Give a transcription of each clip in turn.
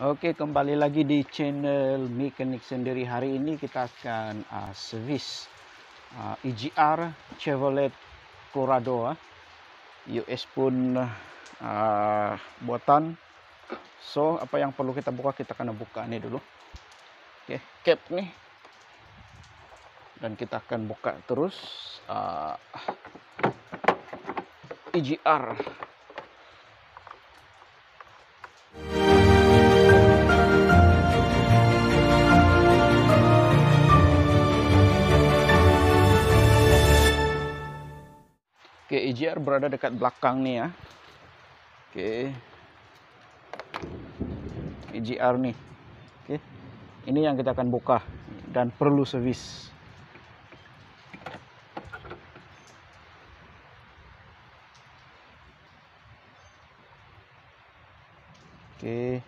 Oke kembali lagi di channel mekanik sendiri hari ini kita akan uh, servis uh, ah, EGR Chevrolet Corrado uh. Ah. US pun uh, buatan so apa yang perlu kita buka kita akan buka ini dulu oke okay, cap nih dan kita akan buka terus uh, EGR Oke, EJR berada dekat belakang nih ya. Oke. EJR nih. Oke. Ini yang kita akan buka dan perlu servis. Oke.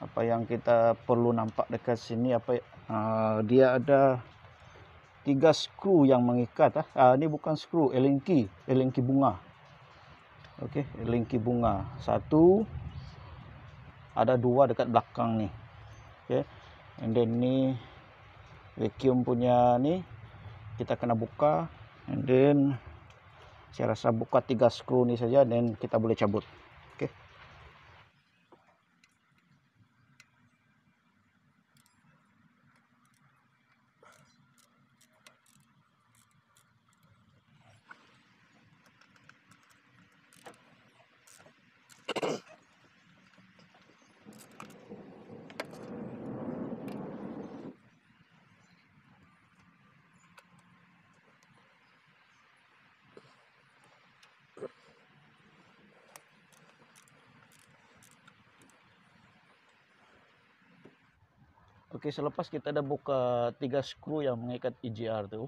Apa yang kita perlu nampak dekat sini apa uh, dia ada tiga skru yang mengikat ah. Ah ni bukan skru, Allen key, Allen key bunga. Okey, Allen key bunga. Satu ada dua dekat belakang ni. Okey. And then ni vacuum punya ni kita kena buka and then saya rasa buka tiga skru ni saja dan kita boleh cabut. Oke, selepas kita ada buka tiga skru yang mengikat EGR tu,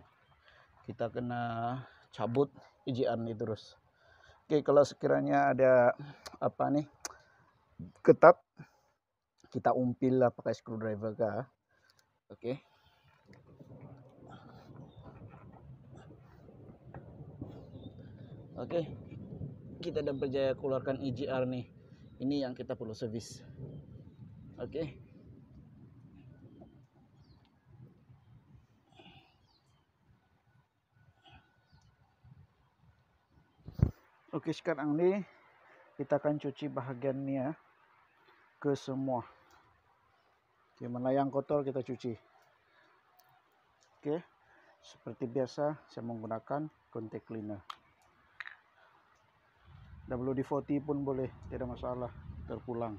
kita kena cabut EGR nih terus. Oke, kalau sekiranya ada apa nih ketat, kita umpil lah pakai screwdriver kah. Oke. Oke, kita dan berjaya keluarkan EGR nih. Ini yang kita perlu servis. Oke. Oke sekarang ini kita akan cuci bahagiannya ke semua. Oke, mana yang kotor kita cuci. Oke, seperti biasa saya menggunakan contact cleaner. WD-40 pun boleh, tidak masalah, terpulang.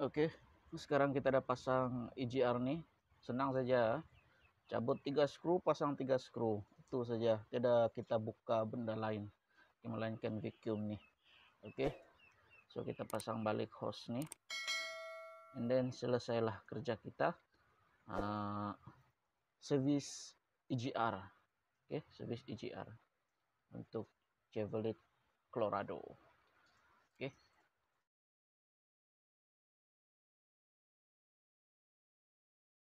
Oke, sekarang kita ada pasang EGR nih. Senang saja. Cabut 3 skru, pasang 3 skru. Itu saja. Tidak kita buka benda lain. Melainkan vacuum nih. Oke. So kita pasang balik hose nih. And then selesailah kerja kita. Uh, service EGR. Oke, service EGR untuk Chevrolet Colorado.